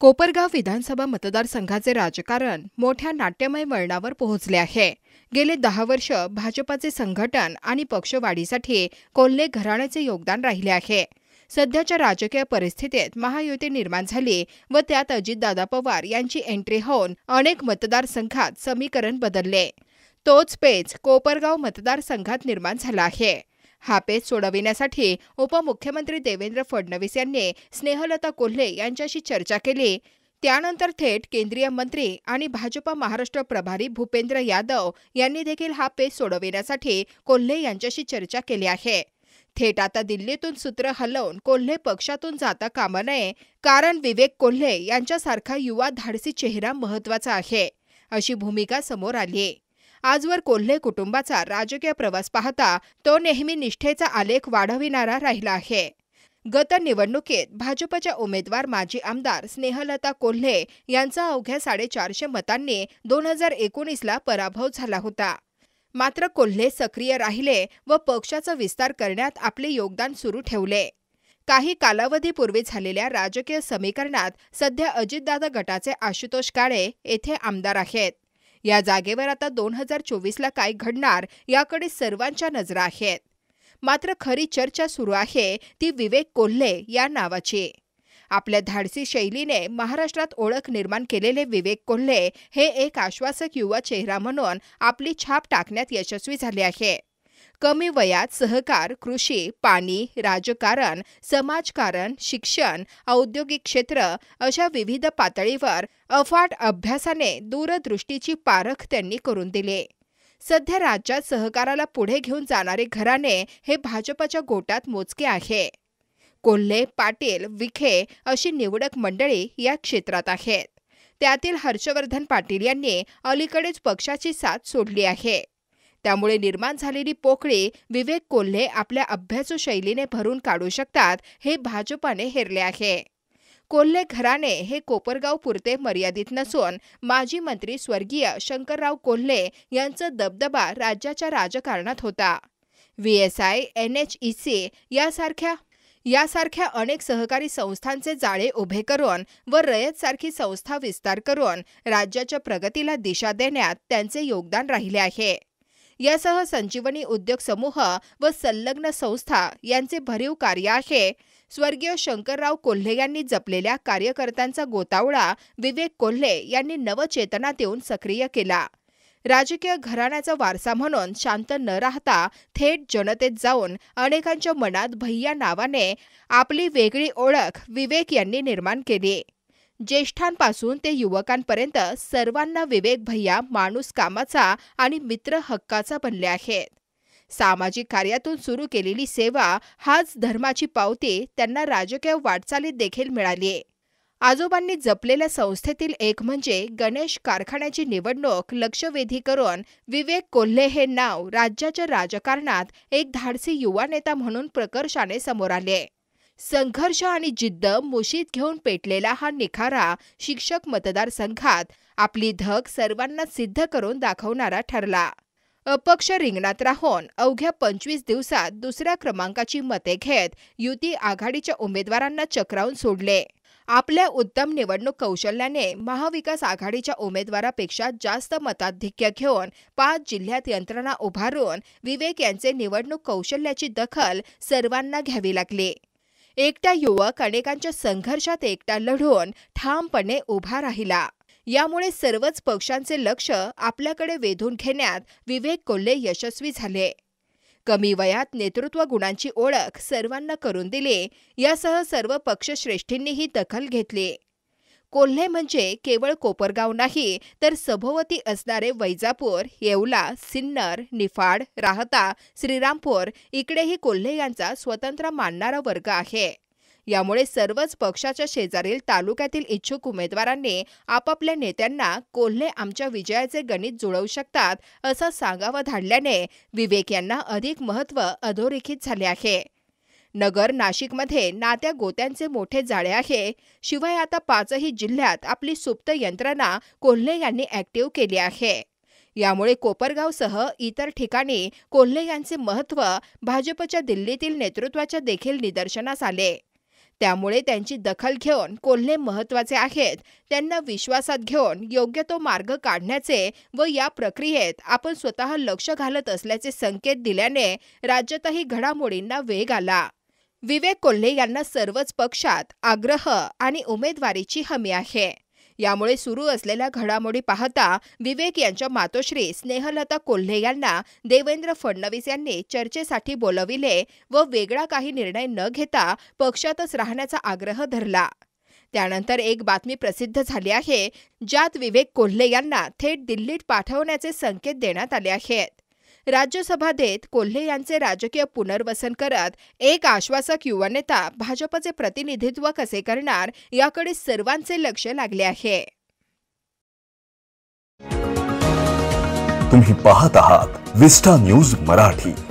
कोपरगाव विधानसभा मतदारसंघाचे राजकारण मोठ्या नाट्यमय वळणावर पोहोचले आहे गेले दहा वर्ष भाजपाचे संघटन आणि पक्षवाढीसाठी कोल्हे घराण्याचे योगदान राहिले आहे सध्याच्या राजकीय परिस्थितीत महायुती निर्माण झाली व त्यात अजितदादा पवार यांची एंट्री होऊन अनेक मतदारसंघात समीकरण बदलले तोच पेच कोपरगाव मतदारसंघात निर्माण झाला आहे हा पेच सोडविण्यासाठी उपमुख्यमंत्री देवेंद्र फडणवीस यांनी स्नेहलता कोल्हे यांच्याशी चर्चा केली त्यानंतर थेट केंद्रीय मंत्री आणि भाजपा महाराष्ट्र प्रभारी भूपेंद्र यादव यांनी देखील हा पेच सोडविण्यासाठी कोल्हे यांच्याशी चर्चा केली आहे थेट आता दिल्लीतून सूत्र हलवून कोल्हे पक्षातून जाता कामा नये कारण विवेक कोल्हे यांच्यासारखा युवा धाडसी चेहरा महत्वाचा आहे अशी भूमिका समोर आली आजवर कोल्हे कुटुंबाचा राजकीय प्रवास पाहता तो नेहमी निष्ठेचा आलेख वाढविणारा राहिला आहे गत निवडणुकीत भाजपच्या उमेदवार माजी आमदार स्नेहलता कोल्हे यांचा अवघ्या साडेचारशे मतांनी दोन हजार एकोणीसला पराभव झाला होता मात्र कोल्हे सक्रिय राहिले व पक्षाचा विस्तार करण्यात आपले योगदान सुरू ठेवले काही कालावधीपूर्वी झालेल्या राजकीय समीकरणात सध्या अजितदादा गटाचे आशुतोष काळे येथे आमदार आहेत या जागेवर आता दोन हजार चोवीसला काय घडणार याकडे सर्वांच्या नजरा आहेत मात्र खरी चर्चा सुरू आहे ती विवेक कोल्हे या नावाची आपल्या धाडसी शैलीने महाराष्ट्रात ओळख निर्माण केलेले विवेक कोल्हे हे एक आश्वासक युवा चेहरा म्हणून आपली छाप टाकण्यात यशस्वी झाले आहे कमी वयात सहकार कृषी पाणी राजकारण समाजकारण शिक्षण औद्योगिक क्षेत्र अशा विविध पातळीवर अफाट अभ्यासाने दूरदृष्टीची पारख त्यांनी करून दिली सध्या राज्यात सहकाराला पुढे घेऊन जाणारे घराणे हे भाजपच्या गोटात मोजके आहे कोल्हे पाटील विखे अशी निवडक मंडळी या क्षेत्रात आहेत त्यातील हर्षवर्धन पाटील यांनी अलीकडेच पक्षाची साथ सोडली आहे त्यामुळे निर्माण झालेली पोकळी विवेक कोल्हे आपल्या अभ्यासू शैलीने भरून काढू शकतात हे भाजपाने हेरले आहे कोल्हे घराणे हे कोपरगाव पुरते मर्यादित नसून माजी मंत्री स्वर्गीय शंकरराव कोल्हे यांचा दबदबा राज्याच्या राजकारणात होता V S I N H E C यासारख्या यासारख्या अनेक सहकारी संस्थांचे जाळे उभे करून व रयतसारखी संस्था विस्तार करून राज्याच्या प्रगतीला दिशा देण्यात त्यांचे योगदान राहिले आहे यासह संजीवनी उद्योग समूह व संलग्न संस्था यांचे भरीव कार्य आहे स्वर्गीय शंकरराव कोल्हे यांनी जपलेल्या कार्यकर्त्यांचा गोतावळा विवेक कोल्हे यांनी नवचेतना देऊन सक्रिय केला राजकीय घराण्याचा वारसा म्हणून शांत न राहता थेट जनतेत जाऊन अनेकांच्या मनात भैया नावाने आपली वेगळी ओळख विवेक यांनी निर्माण केली ज्येष्ठांपासून ते युवकांपर्यंत सर्वांना विवेक भैया माणूस कामाचा आणि मित्र हक्काचा बनले आहेत सामाजिक कार्यातून सुरू केलेली सेवा हाच धर्माची पावती त्यांना राजकीय वाटचालीत देखील मिळाली आजोबांनी जपलेल्या संस्थेतील एक म्हणजे गणेश कारखान्याची निवडणूक लक्षवेधी करून विवेक कोल्हे हे नाव राज्याच्या राजकारणात एक धाडसी युवा नेता म्हणून प्रकर्षाने समोर आले संघर्ष आणि जिद्द मुशीत घेऊन पेटलेला हा निखारा शिक्षक मतदारसंघात आपली धग सर्वांना सिद्ध करून दाखवणारा ठरला अपक्ष रिंगणात राहून अवघ्या पंचवीस दिवसात दुसऱ्या क्रमांकाची मते घेत युती आघाडीच्या उमेदवारांना चक्रावून सोडले आपल्या उत्तम निवडणूक कौशल्याने महाविकास आघाडीच्या उमेदवारापेक्षा जास्त मताधिक्य घेऊन पाच जिल्ह्यात यंत्रणा उभारून विवेक यांचे निवडणूक कौशल्याची दखल सर्वांना घ्यावी लागली एकटा युवक अनेकांच्या संघर्षात एकटा लढून ठामपणे उभा राहिला यामुळे सर्वच पक्षांचे लक्ष आपल्याकडे वेधून घेण्यात विवेक कोल्हे यशस्वी झाले कमी वयात नेतृत्व गुणांची ओळख सर्वांना करून दिली यासह सर्व पक्षश्रेष्ठींनीही दखल घेतली कोल्हे म्हणजे केवळ कोपरगाव नाही तर सभोवती असणारे वैजापूर येवला सिन्नर निफाड राहता श्रीरामपूर इकडेही कोल्हे यांचा स्वतंत्र मानणारा वर्ग आहे यामुळे सर्वच पक्षाच्या शेजारील तालुक्यातील इच्छुक उमेदवारांनी आपापल्या नेत्यांना कोल्हे आमच्या विजयाचे गणित जुळवू शकतात असं सांगावं धाडल्याने विवेक यांना अधिक महत्त्व अधोरेखित झाले आहे नगर नाशिकमध्ये नात्या गोत्यांचे मोठे जाळे आहे शिवाय आता पाचही जिल्ह्यात आपली सुप्त यंत्रणा कोल्हे यांनी ऍक्टिव्ह केली आहे यामुळे कोपरगावसह इतर ठिकाणी कोल्हे यांचे महत्त्व भाजपच्या दिल्लीतील नेतृत्वाच्या देखील निदर्शनास आले त्यामुळे त्यांची दखल घेऊन कोल्हे महत्त्वाचे आहेत त्यांना विश्वासात घेऊन योग्य तो मार्ग काढण्याचे व या प्रक्रियेत आपण स्वतः लक्ष घालत असल्याचे संकेत दिल्याने राज्यातही घडामोडींना वेग आला विवेक कोल्हे यांना सर्वच पक्षात आग्रह आणि उमेदवारीची हमी आहे यामुळे सुरू असलेल्या घडामोडी पाहता विवेक यांच्या मातोश्री स्नेहलता कोल्हे यांना देवेंद्र फडणवीस यांनी चर्चेसाठी बोलविले व वेगळा काही निर्णय न घेता पक्षातच राहण्याचा आग्रह धरला त्यानंतर एक बातमी प्रसिद्ध झाली आहे ज्यात विवेक कोल्हे यांना थेट दिल्लीत पाठवण्याचे संकेत देण्यात आले आहेत राज्यसभा देत कोल्हे यांचे राजकीय पुनर्वसन करत एक आश्वासक युवा नेता भाजपचे प्रतिनिधित्व कसे करणार याकडे सर्वांचे लक्ष लागले आहे तुम्ही पाहत आहात विस्टा न्यूज मराठी